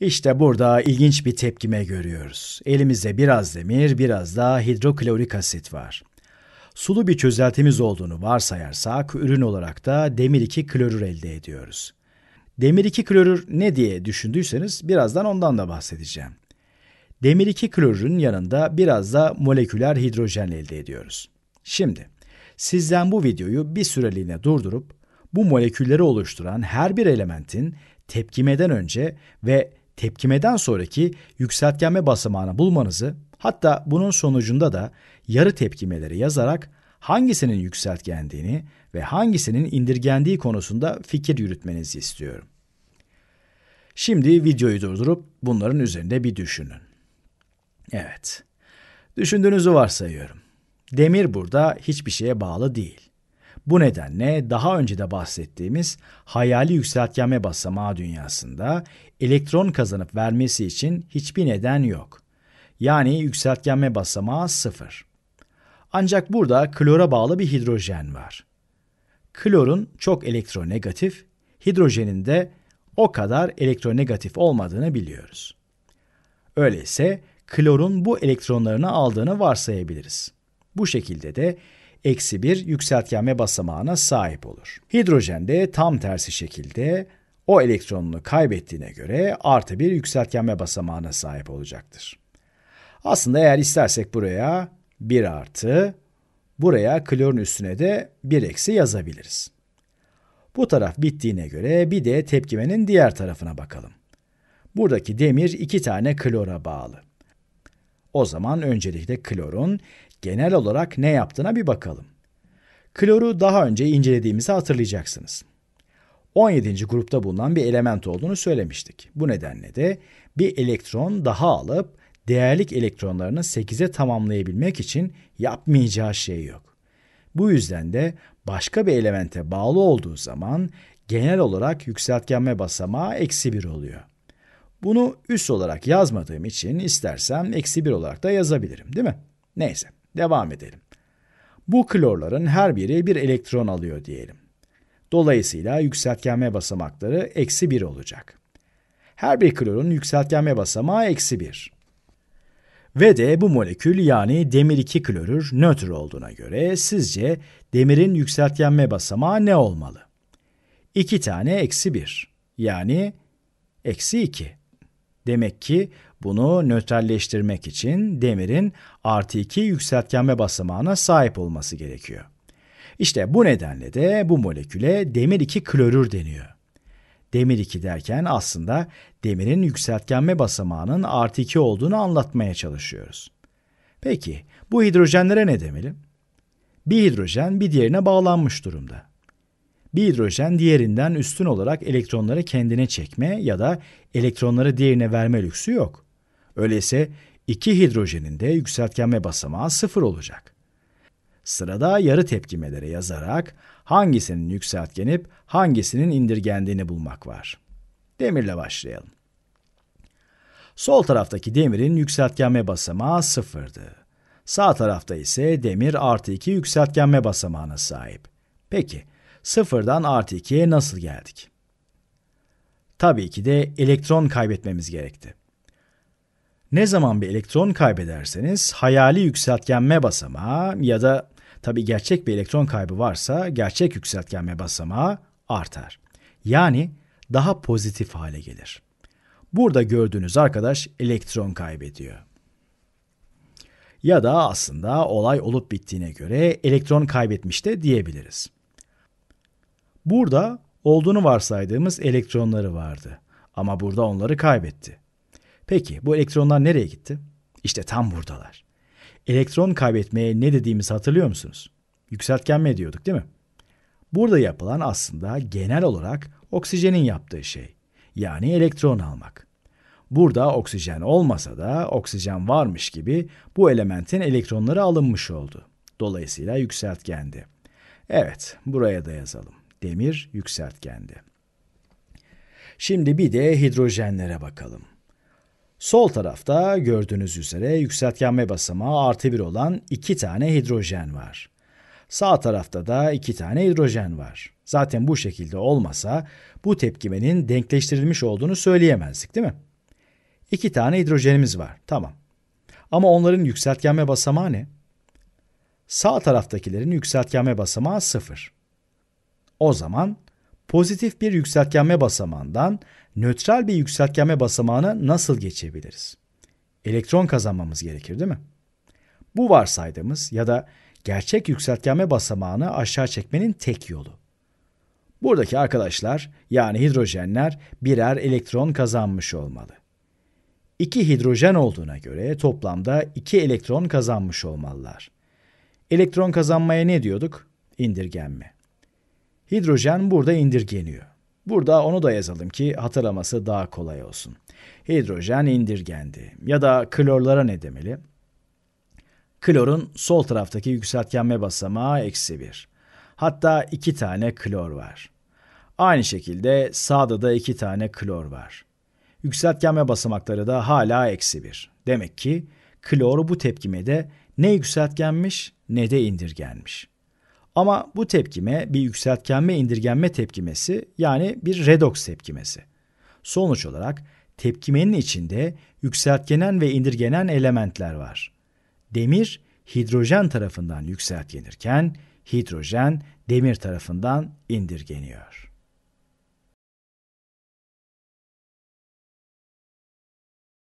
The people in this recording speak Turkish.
İşte burada ilginç bir tepkime görüyoruz. Elimizde biraz demir, biraz da hidroklorik asit var. Sulu bir çözeltimiz olduğunu varsayarsak ürün olarak da demir 2 klorür elde ediyoruz. Demir 2 klorür ne diye düşündüyseniz birazdan ondan da bahsedeceğim. Demir 2 klorürün yanında biraz da moleküler hidrojen elde ediyoruz. Şimdi sizden bu videoyu bir süreliğine durdurup bu molekülleri oluşturan her bir elementin tepkimeden önce ve tepkimeden sonraki yükseltgenme basamağını bulmanızı hatta bunun sonucunda da yarı tepkimeleri yazarak hangisinin yükseltgendiğini ve hangisinin indirgendiği konusunda fikir yürütmenizi istiyorum. Şimdi videoyu durdurup bunların üzerinde bir düşünün. Evet. Düşündüğünüzü varsayıyorum. Demir burada hiçbir şeye bağlı değil. Bu nedenle daha önce de bahsettiğimiz hayali yükseltgenme basamağı dünyasında elektron kazanıp vermesi için hiçbir neden yok. Yani yükseltgenme basamağı sıfır. Ancak burada klora bağlı bir hidrojen var. Klorun çok elektronegatif, hidrojenin de o kadar elektronegatif olmadığını biliyoruz. Öyleyse klorun bu elektronlarını aldığını varsayabiliriz. Bu şekilde de eksi bir yükseltgenme basamağına sahip olur. Hidrojen de tam tersi şekilde o elektronunu kaybettiğine göre artı bir yükseltgenme basamağına sahip olacaktır. Aslında eğer istersek buraya 1 artı, buraya klorun üstüne de 1 eksi yazabiliriz. Bu taraf bittiğine göre bir de tepkimenin diğer tarafına bakalım. Buradaki demir iki tane klora bağlı. O zaman öncelikle klorun genel olarak ne yaptığına bir bakalım. Kloru daha önce incelediğimizi hatırlayacaksınız. 17. grupta bulunan bir element olduğunu söylemiştik. Bu nedenle de bir elektron daha alıp değerlik elektronlarını 8'e tamamlayabilmek için yapmayacağı şey yok. Bu yüzden de başka bir elemente bağlı olduğu zaman genel olarak yükseltgenme basamağı eksi 1 oluyor. Bunu üst olarak yazmadığım için istersem eksi 1 olarak da yazabilirim değil mi? Neyse devam edelim. Bu klorların her biri bir elektron alıyor diyelim. Dolayısıyla yükseltgenme basamakları eksi 1 olacak. Her bir klorun yükseltgenme basamağı eksi 1. Ve de bu molekül yani demir 2 klorür nötr olduğuna göre sizce demirin yükseltgenme basamağı ne olmalı? 2 tane eksi 1 yani eksi 2. Demek ki bunu nötralleştirmek için demirin artı 2 yükseltgenme basamağına sahip olması gerekiyor. İşte bu nedenle de bu moleküle demir 2 klorür deniyor. Demir 2 derken aslında demirin yükseltgenme basamağının artı 2 olduğunu anlatmaya çalışıyoruz. Peki bu hidrojenlere ne demeli? Bir hidrojen bir diğerine bağlanmış durumda bir hidrojen diğerinden üstün olarak elektronları kendine çekme ya da elektronları diğerine verme lüksü yok. Öyleyse iki hidrojenin de yükseltgenme basamağı sıfır olacak. Sırada yarı tepkimelere yazarak hangisinin yükseltgenip hangisinin indirgendiğini bulmak var. Demirle başlayalım. Sol taraftaki demirin yükseltgenme basamağı sıfırdı. Sağ tarafta ise demir artı iki yükseltgenme basamağına sahip. Peki, sıfırdan artı 2'ye nasıl geldik? Tabii ki de elektron kaybetmemiz gerekti. Ne zaman bir elektron kaybederseniz hayali yükseltgenme basamağı ya da tabii gerçek bir elektron kaybı varsa gerçek yükseltgenme basamağı artar. Yani daha pozitif hale gelir. Burada gördüğünüz arkadaş elektron kaybediyor. Ya da aslında olay olup bittiğine göre elektron kaybetmiş de diyebiliriz. Burada olduğunu varsaydığımız elektronları vardı. Ama burada onları kaybetti. Peki bu elektronlar nereye gitti? İşte tam buradalar. Elektron kaybetmeye ne dediğimizi hatırlıyor musunuz? Yükseltgenme diyorduk değil mi? Burada yapılan aslında genel olarak oksijenin yaptığı şey. Yani elektron almak. Burada oksijen olmasa da oksijen varmış gibi bu elementin elektronları alınmış oldu. Dolayısıyla yükseltgendi. Evet, buraya da yazalım demir yükseltgendi. Şimdi bir de hidrojenlere bakalım. Sol tarafta gördüğünüz üzere yükseltgenme basamağı artı bir olan iki tane hidrojen var. Sağ tarafta da iki tane hidrojen var. Zaten bu şekilde olmasa bu tepkimenin denkleştirilmiş olduğunu söyleyemezdik değil mi? İki tane hidrojenimiz var. Tamam. Ama onların yükseltgenme basamağı ne? Sağ taraftakilerin yükseltgenme basamağı sıfır. O zaman pozitif bir yükseltgenme basamağından nötral bir yükseltgenme basamağına nasıl geçebiliriz? Elektron kazanmamız gerekir değil mi? Bu varsaydığımız ya da gerçek yükseltgenme basamağını aşağı çekmenin tek yolu. Buradaki arkadaşlar yani hidrojenler birer elektron kazanmış olmalı. İki hidrojen olduğuna göre toplamda iki elektron kazanmış olmalılar. Elektron kazanmaya ne diyorduk? İndirgenme. Hidrojen burada indirgeniyor. Burada onu da yazalım ki hatırlaması daha kolay olsun. Hidrojen indirgendi. Ya da klorlara ne demeli? Klorun sol taraftaki yükseltgenme basamağı eksi bir. Hatta iki tane klor var. Aynı şekilde sağda da iki tane klor var. Yükseltgenme basamakları da hala eksi bir. Demek ki klor bu tepkimede ne yükseltgenmiş ne de indirgenmiş. Ama bu tepkime bir yükseltgenme indirgenme tepkimesi yani bir redoks tepkimesi. Sonuç olarak tepkimenin içinde yükseltgenen ve indirgenen elementler var. Demir hidrojen tarafından yükseltgenirken hidrojen demir tarafından indirgeniyor.